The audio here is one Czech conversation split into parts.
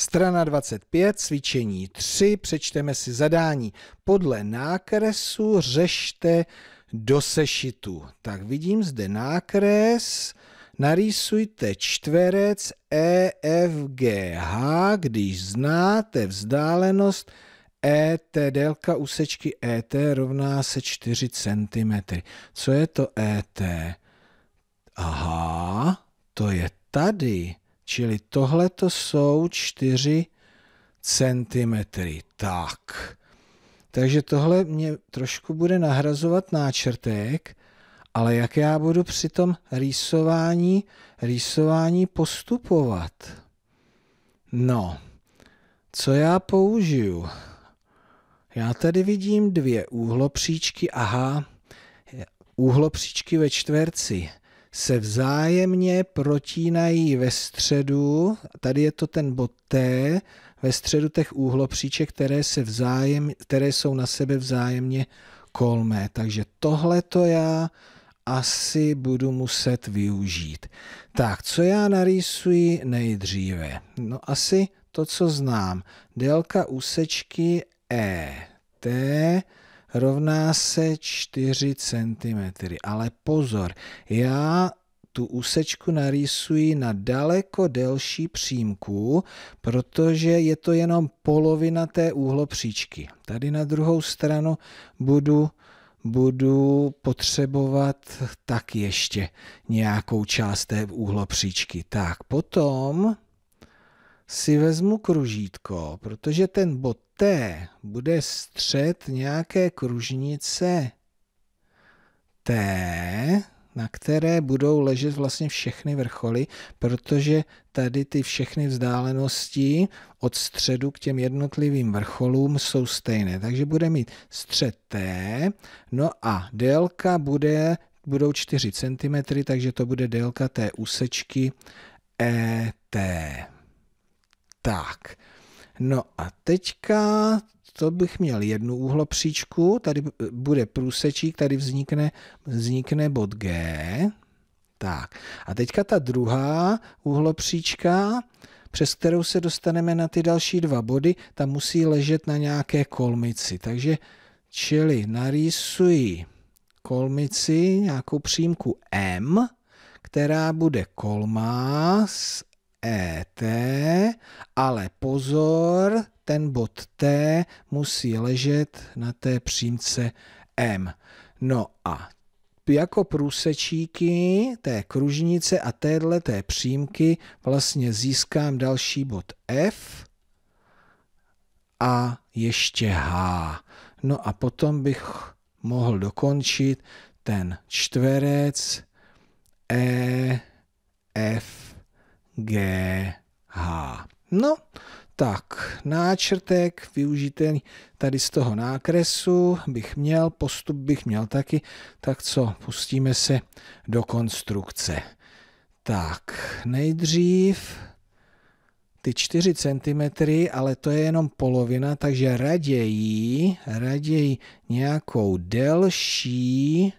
Strana 25, cvičení 3, přečteme si zadání. Podle nákresu řešte do sešitu. Tak vidím zde nákres, narýsujte čtverec EFGH, když znáte vzdálenost ET, délka úsečky ET rovná se 4 cm. Co je to ET? Aha, to je tady. Čili tohle to jsou 4 cm. Tak. Takže tohle mě trošku bude nahrazovat náčrtek, ale jak já budu při tom rýsování, rýsování postupovat? No, co já použiju? Já tady vidím dvě úhlopříčky, aha, úhlopříčky ve čtverci se vzájemně protínají ve středu, tady je to ten bod T, ve středu těch úhlopříček, které, se vzájem, které jsou na sebe vzájemně kolmé. Takže tohle to já asi budu muset využít. Tak, co já narýsuji nejdříve? No asi to, co znám. Délka úsečky E, T, rovná se 4 cm. Ale pozor, já tu úsečku narýsuji na daleko delší přímku, protože je to jenom polovina té úhlopříčky. Tady na druhou stranu budu budu potřebovat tak ještě nějakou část té úhlopříčky. Tak potom si vezmu kružítko, protože ten bod T bude střed nějaké kružnice T, na které budou ležet vlastně všechny vrcholy, protože tady ty všechny vzdálenosti od středu k těm jednotlivým vrcholům jsou stejné. Takže bude mít střed T, no a délka bude, budou 4 cm, takže to bude délka té úsečky ET. Tak. No a teďka to bych měl jednu úhlopříčku, tady bude průsečík, tady vznikne, vznikne bod G. Tak, a teďka ta druhá úhlopříčka, přes kterou se dostaneme na ty další dva body, ta musí ležet na nějaké kolmici. Takže, čili narýsuji kolmici, nějakou přímku M, která bude kolmá s ET, ale pozor, ten bod T musí ležet na té přímce M. No a jako průsečíky té kružnice a téhle té přímky vlastně získám další bod F a ještě H. No a potom bych mohl dokončit ten čtverec E, F, G, H. No, tak, náčrtek využitelný tady z toho nákresu bych měl, postup bych měl taky. Tak co, pustíme se do konstrukce. Tak, nejdřív ty 4 cm, ale to je jenom polovina, takže raději, raději nějakou delší,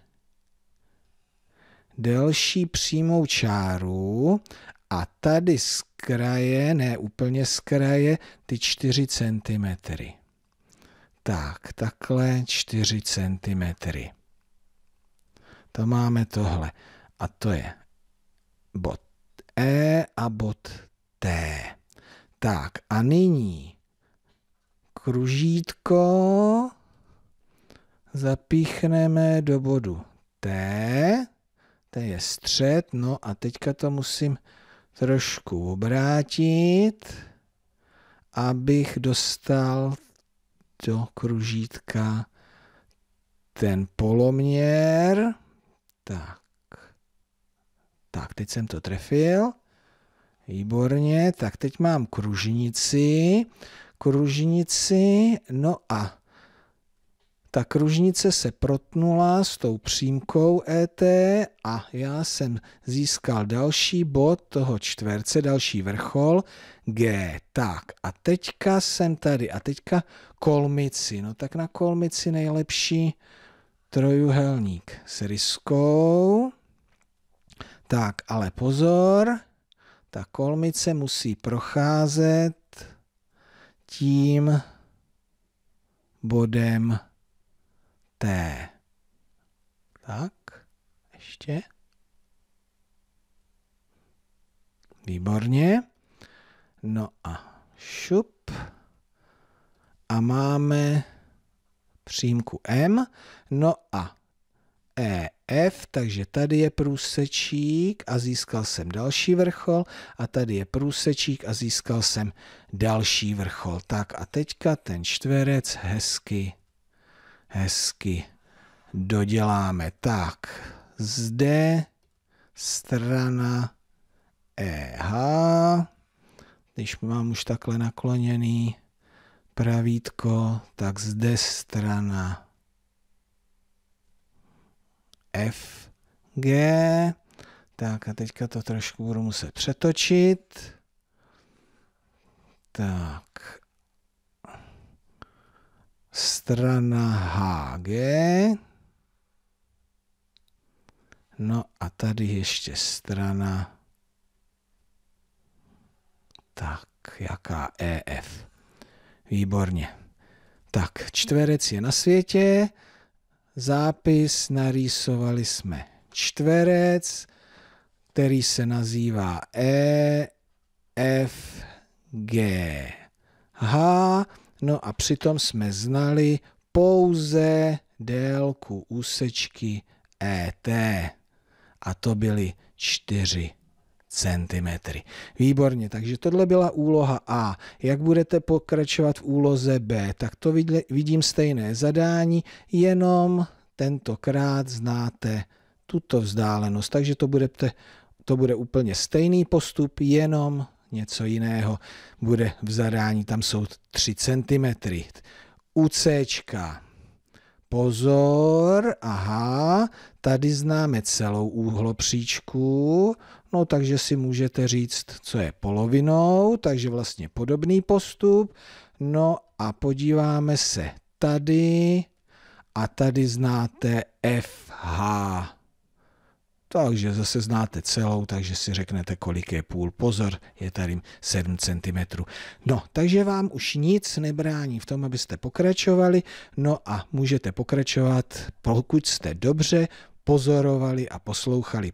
delší přímou čáru a tady z kraje, ne úplně z kraje, ty 4 cm. Tak, takhle 4 cm. To máme tohle. A to je bod E a bod T. Tak a nyní kružítko zapíchneme do bodu T. T je střed, no a teďka to musím trošku obrátit, abych dostal do kružítka ten poloměr. Tak. Tak, teď jsem to trefil. Výborně, tak teď mám kružnici, kružnici, no a ta kružnice se protnula s tou přímkou ET a já jsem získal další bod toho čtverce, další vrchol G. Tak a teďka jsem tady a teďka kolmici. No tak na kolmici nejlepší trojuhelník s ryskou. Tak, ale pozor, ta kolmice musí procházet tím bodem T. Tak, ještě. Výborně. No a šup. A máme přímku M. No a EF, takže tady je průsečík a získal jsem další vrchol a tady je průsečík a získal jsem další vrchol. Tak a teďka ten čtverec hezky hezky doděláme. Tak, zde strana EH, když mám už takhle nakloněný pravítko, tak zde strana FG, tak a teďka to trošku budu muset přetočit. Tak. strana HG. No a tady ještě strana. Tak, jaká EF. Výborně. Tak, čtverec je na světě. Zápis narýsovali jsme čtverec, který se nazývá E, No a přitom jsme znali pouze délku úsečky ET. A to byly 4 cm. Výborně, takže tohle byla úloha A. Jak budete pokračovat v úloze B? Tak to vidím stejné zadání, jenom tentokrát znáte tuto vzdálenost. Takže to, budete, to bude úplně stejný postup, jenom něco jiného bude v zadání. Tam jsou 3 cm. Uc, Pozor, aha, tady známe celou úhlopříčku, no takže si můžete říct, co je polovinou, takže vlastně podobný postup. No a podíváme se tady a tady znáte FH takže zase znáte celou, takže si řeknete, kolik je půl. Pozor, je tady 7 cm. No, takže vám už nic nebrání v tom, abyste pokračovali. No a můžete pokračovat, pokud jste dobře pozorovali a poslouchali